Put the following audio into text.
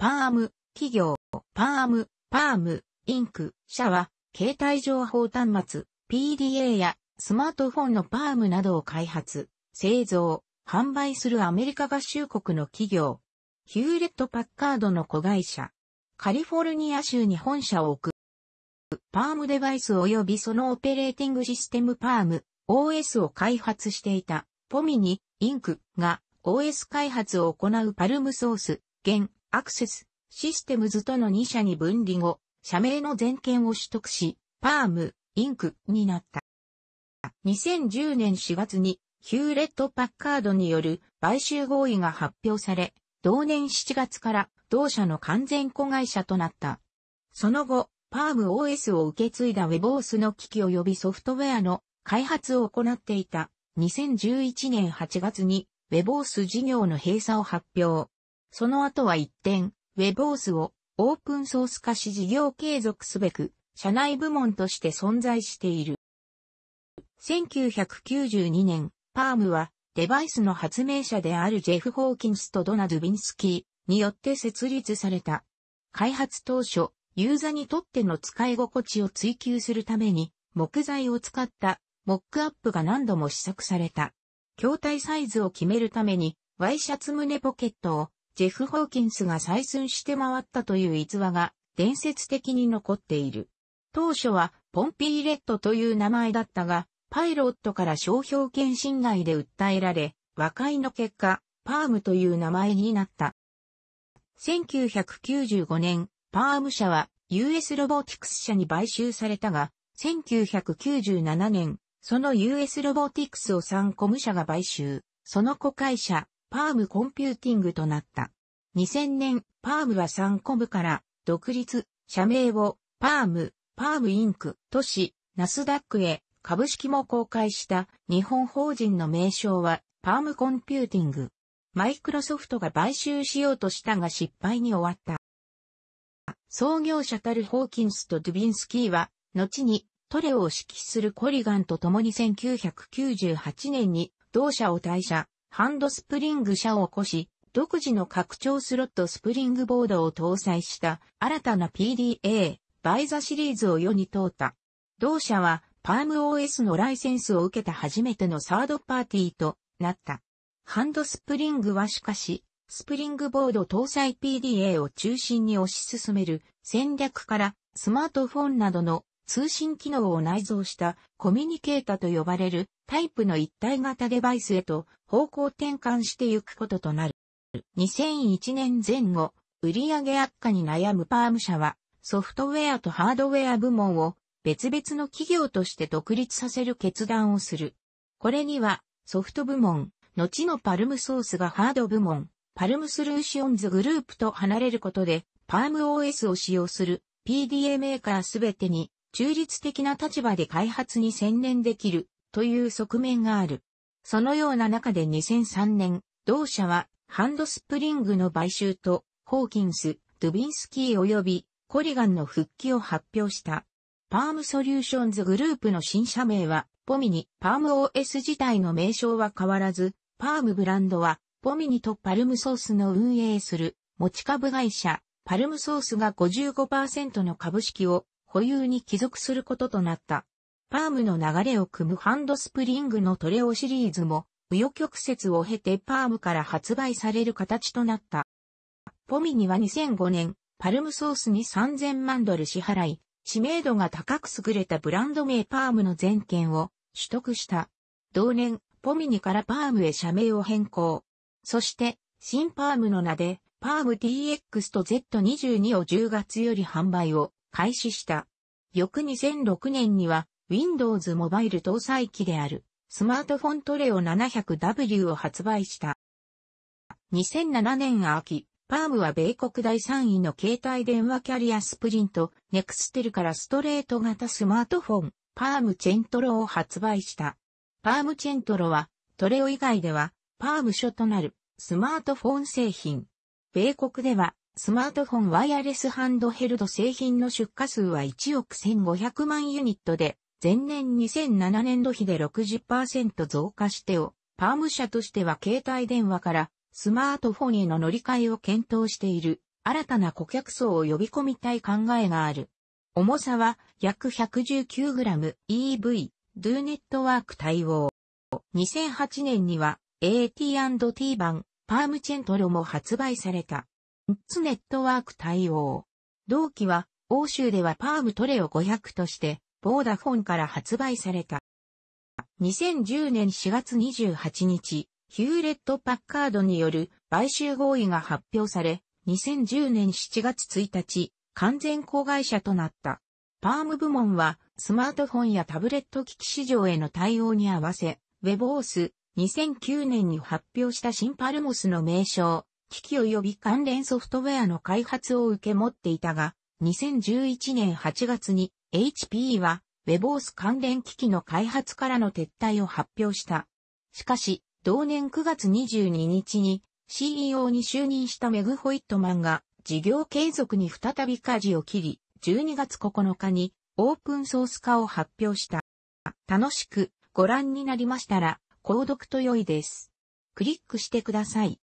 パーム、企業、パーム、パーム、インク、社は、携帯情報端末、PDA やスマートフォンのパームなどを開発、製造、販売するアメリカ合衆国の企業。ヒューレット・パッカードの子会社。カリフォルニア州に本社を置く。パームデバイス及びそのオペレーティングシステムパーム OS を開発していたポミニ、インクが OS 開発を行うパルムソース、現アクセス、システムズとの2社に分離後、社名の全権を取得し、パーム、インクになった。2010年4月にヒューレット・パッカードによる買収合意が発表され、同年7月から同社の完全子会社となった。その後、パーム OS を受け継いだ WebOS の機器及びソフトウェアの開発を行っていた2011年8月に WebOS 事業の閉鎖を発表。その後は一転、WebOS をオープンソース化し事業継続すべく、社内部門として存在している。1992年、パームはデバイスの発明者であるジェフ・ホーキンスとドナ・ドゥビンスキーによって設立された。開発当初、ユーザーにとっての使い心地を追求するために、木材を使ったモックアップが何度も試作された。筐体サイズを決めるために、ワイシャツ胸ポケットをジェフ・ホーキンスが採寸して回ったという逸話が伝説的に残っている。当初はポンピーレットという名前だったが、パイロットから商標権侵害で訴えられ、和解の結果、パームという名前になった。1995年、パーム社は US ロボティクス社に買収されたが、1997年、その US ロボティクスを3コム社が買収、その子会社、パームコンピューティングとなった。2000年、パームは3コムから独立、社名をパーム、パームインク、都市、ナスダックへ株式も公開した日本法人の名称はパームコンピューティング。マイクロソフトが買収しようとしたが失敗に終わった。創業者たるホーキンスとドゥビンスキーは、後にトレオを指揮するコリガンと共に1998年に同社を退社、ハンドスプリング車を起こし、独自の拡張スロットスプリングボードを搭載した新たな PDA、バイザシリーズを世に通った。同社は、パーム OS のライセンスを受けた初めてのサードパーティーとなった。ハンドスプリングはしかし、スプリングボード搭載 PDA を中心に推し進める戦略からスマートフォンなどの通信機能を内蔵したコミュニケータと呼ばれるタイプの一体型デバイスへと方向転換していくこととなる。2001年前後、売上悪化に悩むパーム社はソフトウェアとハードウェア部門を別々の企業として独立させる決断をする。これにはソフト部門、後のパルムソースがハード部門、パルムソリューションズグループと離れることで、パーム OS を使用する PDA メーカーすべてに中立的な立場で開発に専念できるという側面がある。そのような中で2003年、同社はハンドスプリングの買収とホーキンス、ドゥビンスキー及びコリガンの復帰を発表した。パームソリューションズグループの新社名はポミニ、パーム OS 自体の名称は変わらず、パームブランドはポミニとパルムソースの運営する持ち株会社、パルムソースが55%の株式を保有に帰属することとなった。パームの流れを組むハンドスプリングのトレオシリーズも、紆余曲折を経てパームから発売される形となった。ポミニは2005年、パルムソースに3000万ドル支払い、知名度が高く優れたブランド名パームの全権を取得した。同年、ポミニからパームへ社名を変更。そして、新パームの名で、パーム TX と Z22 を10月より販売を開始した。翌2006年には Windows モバイル搭載機であるスマートフォントレオ 700W を発売した。2007年秋、パームは米国第3位の携帯電話キャリアスプリント、ネクステルからストレート型スマートフォン、パームチェントロを発売した。パームチェントロは、トレオ以外では、パーム所となるスマートフォン製品。米国では、スマートフォンワイヤレスハンドヘルド製品の出荷数は1億1500万ユニットで、前年2007年度比で60%増加してお、パーム社としては携帯電話からスマートフォンへの乗り換えを検討している新たな顧客層を呼び込みたい考えがある。重さは約 119g EV、ドゥネットワーク対応。2008年には AT&T 版パームチェントロも発売された。つネットワーク対応。同期は、欧州ではパームトレオ500として、ボーダフォンから発売された。2010年4月28日、ヒューレット・パッカードによる買収合意が発表され、2010年7月1日、完全子会社となった。パーム部門は、スマートフォンやタブレット機器市場への対応に合わせ、ウェブオース2009年に発表した新パルモスの名称、機器及び関連ソフトウェアの開発を受け持っていたが、2011年8月に HP は WebOS 関連機器の開発からの撤退を発表した。しかし、同年9月22日に CEO に就任したメグ・ホイットマンが事業継続に再び舵を切り、12月9日にオープンソース化を発表した。楽しくご覧になりましたら、購読と良いです。クリックしてください。